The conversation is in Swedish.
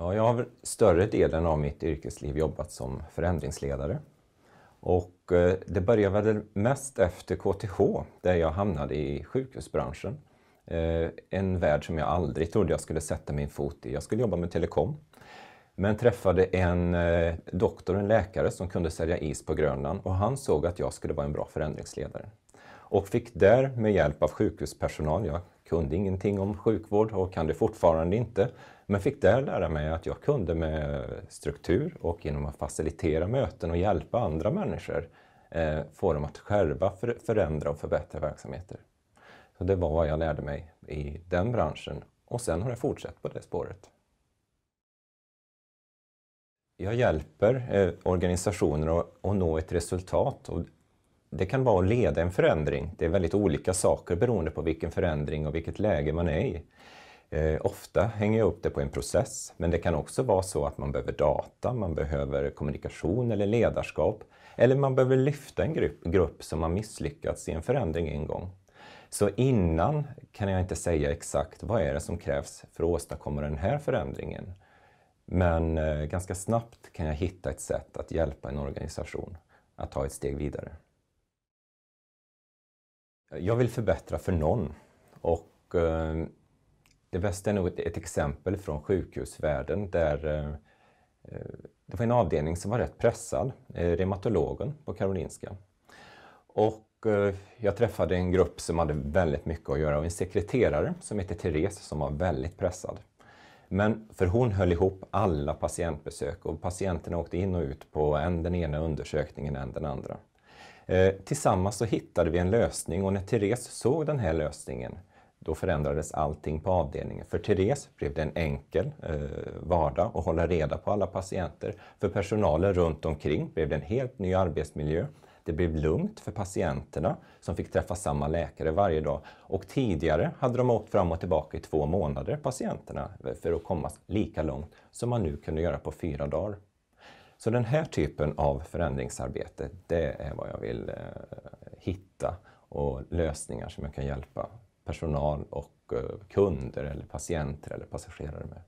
Ja, jag har större delen av mitt yrkesliv jobbat som förändringsledare. Och eh, det började väl mest efter KTH, där jag hamnade i sjukhusbranschen. Eh, en värld som jag aldrig trodde jag skulle sätta min fot i. Jag skulle jobba med telekom. Men träffade en eh, doktor, en läkare, som kunde sälja is på Grönland och han såg att jag skulle vara en bra förändringsledare. Och fick där med hjälp av sjukhuspersonal, jag kunde ingenting om sjukvård och kan det fortfarande inte. Men fick där lära mig att jag kunde med struktur och genom att facilitera möten och hjälpa andra människor eh, få dem att själva förändra och förbättra verksamheter. Så det var vad jag lärde mig i den branschen och sen har jag fortsatt på det spåret. Jag hjälper eh, organisationer att, att nå ett resultat och det kan vara att leda en förändring. Det är väldigt olika saker beroende på vilken förändring och vilket läge man är i. Eh, ofta hänger jag upp det på en process, men det kan också vara så att man behöver data, man behöver kommunikation eller ledarskap, eller man behöver lyfta en grupp, grupp som har misslyckats i en förändring en gång. Så innan kan jag inte säga exakt vad är det som krävs för att åstadkomma den här förändringen. Men eh, ganska snabbt kan jag hitta ett sätt att hjälpa en organisation att ta ett steg vidare. Jag vill förbättra för någon. Och eh, det bästa är nog ett, ett exempel från sjukhusvärlden där eh, eh det var en avdelning som var rätt pressad, eh, reumatologen på Karolinska. Och eh, jag träffade en grupp som hade väldigt mycket att göra och en sekreterare som hette Therese som var väldigt pressad. Men för hon höll ihop alla patientbesök och patienterna åkte in och ut på än den ena undersökningen än den andra. Eh, tillsammans så hittade vi en lösning och när Therese såg den här lösningen då förändrades allting på avdelningen. För Therese blev det en enkel eh, vardag att hålla reda på alla patienter. För personalen runt omkring blev det en helt ny arbetsmiljö. Det blev lugnt för patienterna som fick träffa samma läkare varje dag. Och tidigare hade de åkt fram och tillbaka i två månader, patienterna, för att komma lika långt som man nu kunde göra på fyra dagar. Så den här typen av förändringsarbete, det är vad jag vill eh, hitta och lösningar som jag kan hjälpa personal och eh, kunder eller patienter eller passagerare med.